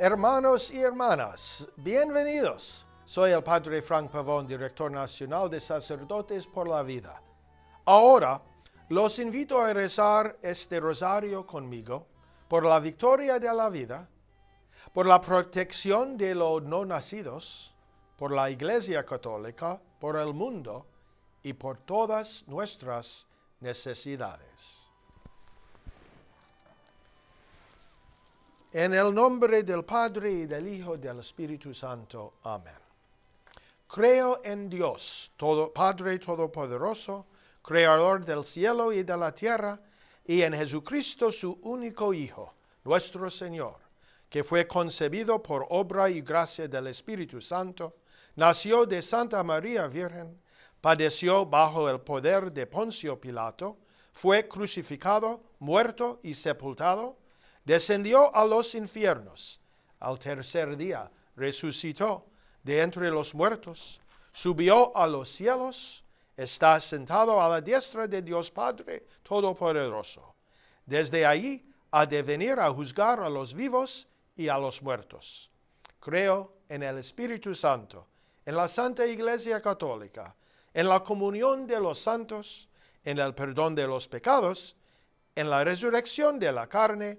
Hermanos y hermanas, bienvenidos. Soy el Padre Frank Pavón, director nacional de Sacerdotes por la Vida. Ahora, los invito a rezar este rosario conmigo por la victoria de la vida, por la protección de los no nacidos, por la Iglesia Católica, por el mundo y por todas nuestras necesidades. En el nombre del Padre y del Hijo y del Espíritu Santo. Amén. Creo en Dios, Padre Todopoderoso, Creador del cielo y de la tierra, y en Jesucristo su único Hijo, nuestro Señor, que fue concebido por obra y gracia del Espíritu Santo, nació de Santa María Virgen, padeció bajo el poder de Poncio Pilato, fue crucificado, muerto y sepultado, descendió a los infiernos. Al tercer día resucitó de entre los muertos, subió a los cielos, está sentado a la diestra de Dios Padre Todopoderoso. Desde allí ha de venir a juzgar a los vivos y a los muertos. Creo en el Espíritu Santo, en la Santa Iglesia Católica, en la comunión de los santos, en el perdón de los pecados, en la resurrección de la carne,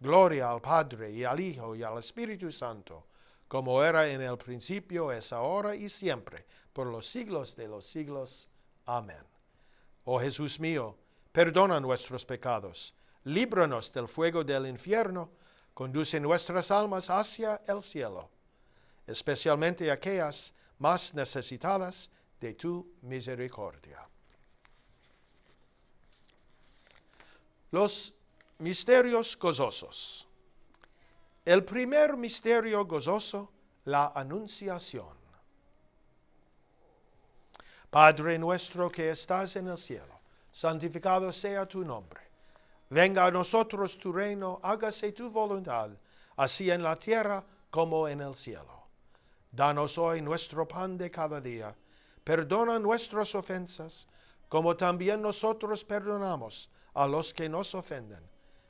Gloria al Padre y al Hijo y al Espíritu Santo, como era en el principio, es ahora y siempre, por los siglos de los siglos. Amén. Oh Jesús mío, perdona nuestros pecados, líbranos del fuego del infierno, conduce nuestras almas hacia el cielo, especialmente aquellas más necesitadas de tu misericordia. Los Misterios gozosos. El primer misterio gozoso, la anunciación. Padre nuestro que estás en el cielo, santificado sea tu nombre. Venga a nosotros tu reino, hágase tu voluntad, así en la tierra como en el cielo. Danos hoy nuestro pan de cada día. Perdona nuestras ofensas, como también nosotros perdonamos a los que nos ofenden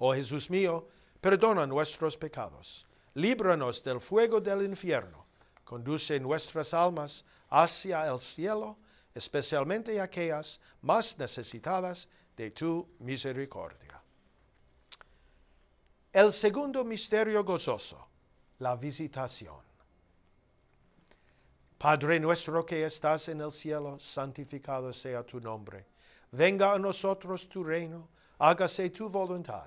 Oh Jesús mío, perdona nuestros pecados, líbranos del fuego del infierno, conduce nuestras almas hacia el cielo, especialmente aquellas más necesitadas de tu misericordia. El segundo misterio gozoso, la visitación. Padre nuestro que estás en el cielo, santificado sea tu nombre. Venga a nosotros tu reino, hágase tu voluntad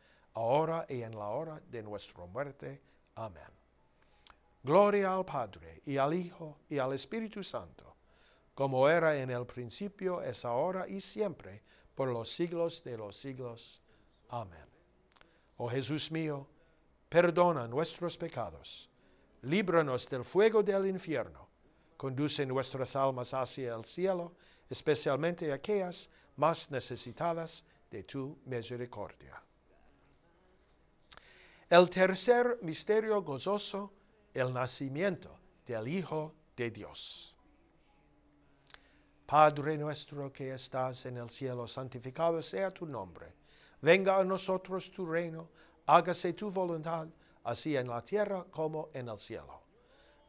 ahora y en la hora de nuestra muerte. Amén. Gloria al Padre, y al Hijo, y al Espíritu Santo, como era en el principio, es ahora y siempre, por los siglos de los siglos. Amén. Oh Jesús mío, perdona nuestros pecados, líbranos del fuego del infierno, conduce nuestras almas hacia el cielo, especialmente aquellas más necesitadas de tu misericordia. El tercer misterio gozoso, el nacimiento del Hijo de Dios. Padre nuestro que estás en el cielo, santificado sea tu nombre. Venga a nosotros tu reino, hágase tu voluntad, así en la tierra como en el cielo.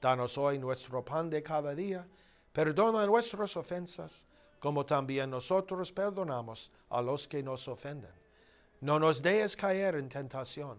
Danos hoy nuestro pan de cada día, perdona nuestras ofensas, como también nosotros perdonamos a los que nos ofenden. No nos dejes caer en tentación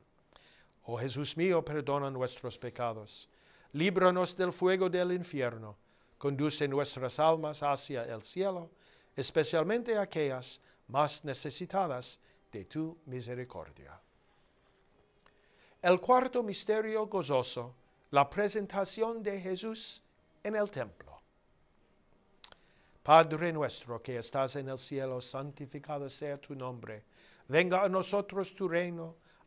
Oh Jesús mío, perdona nuestros pecados, líbranos del fuego del infierno, conduce nuestras almas hacia el cielo, especialmente aquellas más necesitadas de tu misericordia. El cuarto misterio gozoso, la presentación de Jesús en el templo. Padre nuestro que estás en el cielo, santificado sea tu nombre. Venga a nosotros tu reino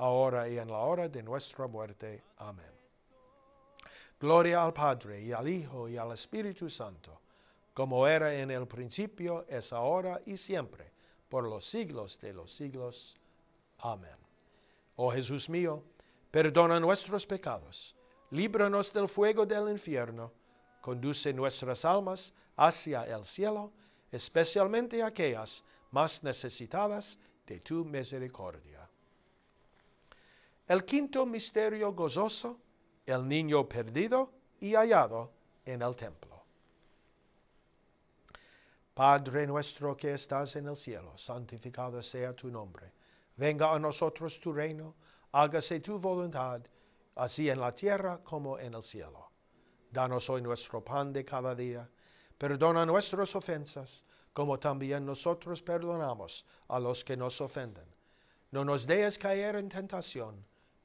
ahora y en la hora de nuestra muerte. Amén. Gloria al Padre y al Hijo y al Espíritu Santo, como era en el principio, es ahora y siempre, por los siglos de los siglos. Amén. Oh Jesús mío, perdona nuestros pecados, líbranos del fuego del infierno, conduce nuestras almas hacia el cielo, especialmente aquellas más necesitadas de tu misericordia. El quinto misterio gozoso, el niño perdido y hallado en el templo. Padre nuestro que estás en el cielo, santificado sea tu nombre. Venga a nosotros tu reino, hágase tu voluntad, así en la tierra como en el cielo. Danos hoy nuestro pan de cada día. Perdona nuestras ofensas, como también nosotros perdonamos a los que nos ofenden. No nos dejes caer en tentación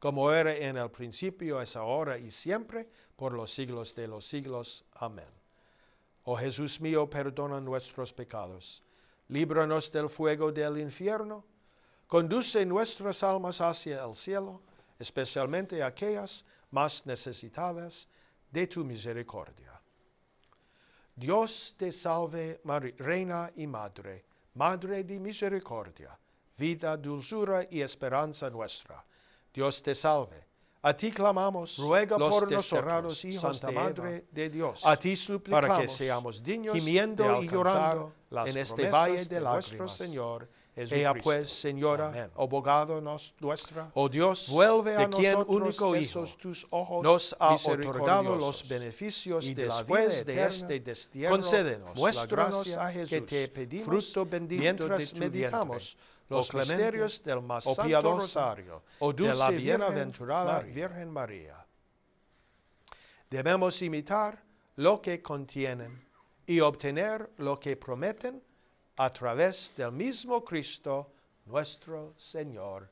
como era en el principio, es ahora y siempre, por los siglos de los siglos. Amén. Oh Jesús mío, perdona nuestros pecados, líbranos del fuego del infierno, conduce nuestras almas hacia el cielo, especialmente aquellas más necesitadas de tu misericordia. Dios te salve, Reina y Madre, Madre de Misericordia, vida, dulzura y esperanza nuestra. Dios te salve. A ti clamamos, ruega los por nosotros, hijos Santa de Madre de Dios. A ti suplicamos, para que seamos dignos gimiendo y llorando en este valle de, de nuestro Señor. Ea pues, Señora, Amén. abogado nos, nuestra, oh Dios, vuelve a de quien único Hijo tus ojos nos ha otorgado los beneficios y después de, la vida eterna, de este destierro, concédenos muéstranos a Jesús, que te pedimos, fruto bendito mientras de tu meditamos vientre los del más rosario de la bienaventurada Virgen María. Debemos imitar lo que contienen y obtener lo que prometen a través del mismo Cristo, nuestro Señor.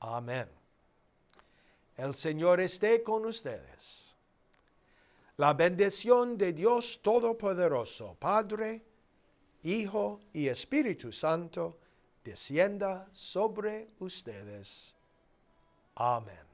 Amén. El Señor esté con ustedes. La bendición de Dios Todopoderoso, Padre, Hijo y Espíritu Santo, descienda sobre ustedes. Amén.